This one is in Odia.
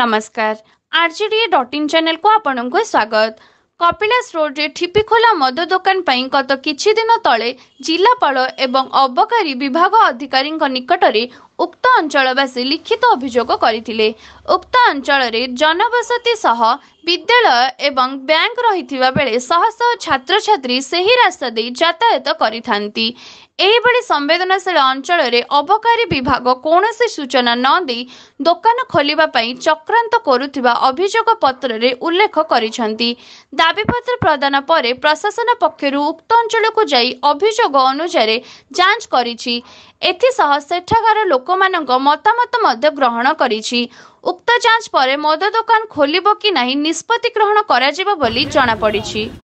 ନମସ୍କାର ଆର୍ଜେଡିଏ ଡଟ୍ ଇନ୍ ଚ୍ୟାନେଲକୁ ଆପଣଙ୍କୁ ସ୍ୱାଗତ କପିଳାସ ରୋଡ଼ରେ ଠିପିଖୋଲା ମଦ ଦୋକାନ ପାଇଁ ଗତ କିଛି ଦିନ ତଳେ ଜିଲ୍ଲାପାଳ ଏବଂ ଅବକାରୀ ବିଭାଗ ଅଧିକାରୀଙ୍କ ନିକଟରେ ଉକ୍ତ ଅଞ୍ଚଳବାସୀ ଲିଖିତ ଅଭିଯୋଗ କରିଥିଲେ ଉକ୍ତ ଅଞ୍ଚଳରେ ଜନବସତି ସହ ବିଦ୍ୟାଳୟ ଏବଂ ବ୍ୟାଙ୍କ ରହିଥିବା ବେଳେ ଶହ ଶହ ଛାତ୍ରଛାତ୍ରୀ ସେହି ରାସ୍ତା ଦେଇ ଯାତାୟତ କରିଥାନ୍ତି ଏହିଭଳି ସମ୍ବେଦନଶୀଳ ଅଞ୍ଚଳରେ ଅବକାରୀ ବିଭାଗ କୌଣସି ସୂଚନା ନ ଦେଇ ଦୋକାନ ଖୋଲିବା ପାଇଁ ଚକ୍ରାନ୍ତ କରୁଥିବା ଅଭିଯୋଗ ପତ୍ରରେ ଉଲ୍ଲେଖ କରିଛନ୍ତି ଦାବି দাবিপତ୍ର ପ୍ରଦାନ ପରେ ପ୍ରଶାସନ ପକ୍ଷରୁ ଉକ୍ତ ଅଞ୍ଚଳକୁ ଯାଇ ଅଭିଯୋଗ ଅନୁସାରେ ଯାଞ୍ଚ କରିଛି ଏଥିସହ ସେଠାକାର ଲୋକମାନଙ୍କ ମତାମତ ମଧ୍ୟ ଗ୍ରହଣ କରିଛି ଉକ୍ତ ଯାଞ୍ଚ ପରେ ମଦ ଦୋକାନ ଖୋଲିବ କି ନାହିଁ ନିଷ୍ପତ୍ତି ଗ୍ରହଣ କରାଯିବ ବୋଲି ଜଣାପଡ଼ିଛି